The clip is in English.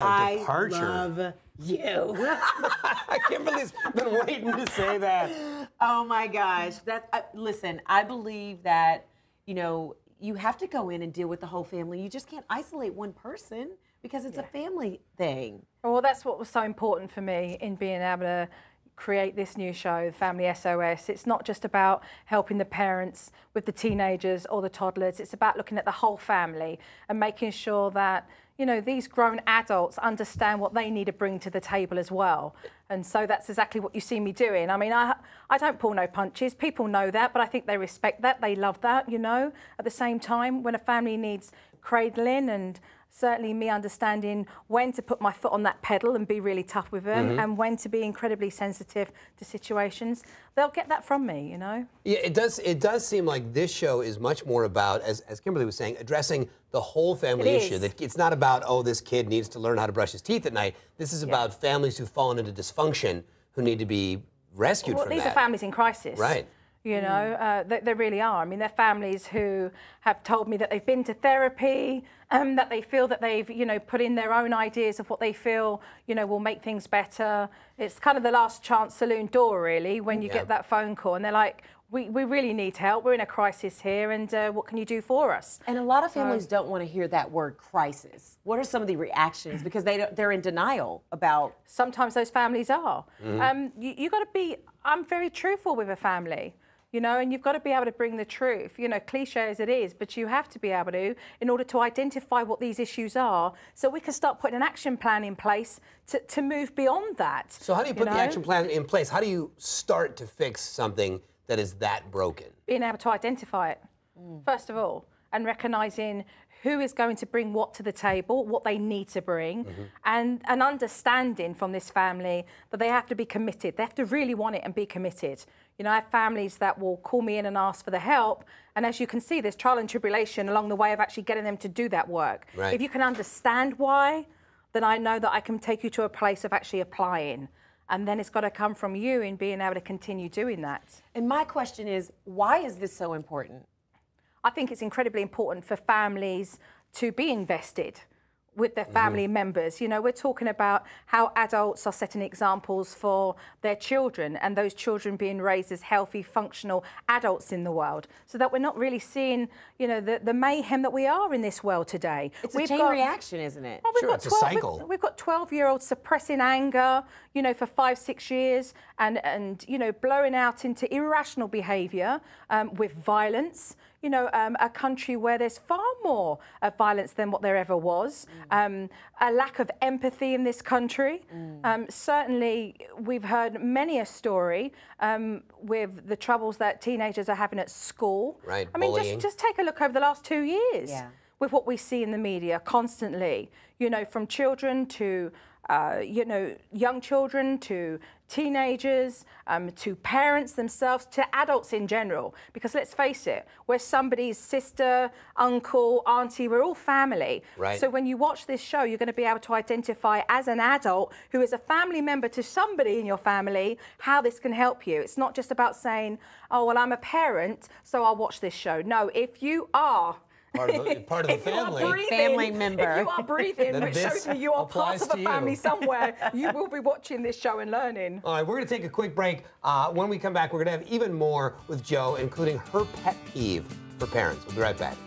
I departure. love you. I can't believe I've been waiting to say that. Oh my gosh. That uh, listen, I believe that you know you have to go in and deal with the whole family. You just can't isolate one person because it's yeah. a family thing. Well, that's what was so important for me in being able to create this new show, Family SOS. It's not just about helping the parents with the teenagers or the toddlers. It's about looking at the whole family and making sure that you know these grown adults understand what they need to bring to the table as well. And so that's exactly what you see me doing. I mean, I I don't pull no punches. People know that, but I think they respect that. They love that. You know. At the same time, when a family needs cradling and certainly me understanding when to put my foot on that pedal and be really tough with them mm-hmm. and when to be incredibly sensitive to situations they'll get that from me you know yeah it does it does seem like this show is much more about as, as kimberly was saying addressing the whole family it issue is. that it's not about oh this kid needs to learn how to brush his teeth at night this is yeah. about families who've fallen into dysfunction who need to be rescued well, from these that. are families in crisis right you know, mm. uh, they, they, really are. I mean, they're families who have told me that they've been to therapy um, that they feel that they've, you know, put in their own ideas of what they feel, you know, will make things better. It's kind of the last chance saloon door, really, when you yeah. get that phone call and they're like, we, we really need help. We're in a crisis here, and uh, what can you do for us? And a lot of families so, don't want to hear that word crisis. What are some of the reactions? Because they they're in denial about. Sometimes those families are. Mm -hmm. um, you you got to be. I'm very truthful with a family you know, and you've got to be able to bring the truth, you know, cliche as it is, but you have to be able to in order to identify what these issues are so we can start putting an action plan in place to, to move beyond that. So, how do you, you put know? the action plan in place? How do you start to fix something that is that broken? Being able to identify it, mm. first of all and recognizing who is going to bring what to the table, what they need to bring, mm -hmm. and an understanding from this family that they have to be committed. They have to really want it and be committed. You know, I have families that will call me in and ask for the help. And as you can see, there's trial and tribulation along the way of actually getting them to do that work. Right. If you can understand why, then I know that I can take you to a place of actually applying. And then it's got to come from you in being able to continue doing that. And my question is why is this so important? I think it's incredibly important for families to be invested with their mm-hmm. family mm. members. You know, we're talking about how adults are setting examples for their children and those children being raised as healthy, functional adults in the world so that we're not really seeing, you know, the, the mayhem that we are in this world today. It's we've a chain got, reaction, isn't it? Well, we've sure, got 12, a cycle. We've, we've got 12-year-olds suppressing anger, you know, for five, six years and, and you know, blowing out into irrational behaviour um, with violence you know, um, a country where there's far more uh, violence than what there ever was. Mm um, a lack of empathy in this country. Mm. Um, certainly, we've heard many a story um, with the troubles that teenagers are having at school. Right, I mean, bullying. just, just take a look over the last two years. Yeah with what we see in the media constantly, you know, from children to, uh, you know, young children to teenagers, um, to parents themselves, to adults in general. Because let's face it, we're somebody's sister, uncle, auntie, we're all family. Right. So when you watch this show, you're going to be able to identify as an adult who is a family member to somebody in your family how this can help you. It's not just about saying, oh, well, I'm a parent, so I'll watch this show. No, if you are part of the, part of the family. family member. If you are breathing, which shows me you are part of a family somewhere, you will be watching this show and learning. All right, we're going to take a quick break. Uh, when we come back, we're going to have even more with Joe, including her pet peeve for parents. We'll be right back.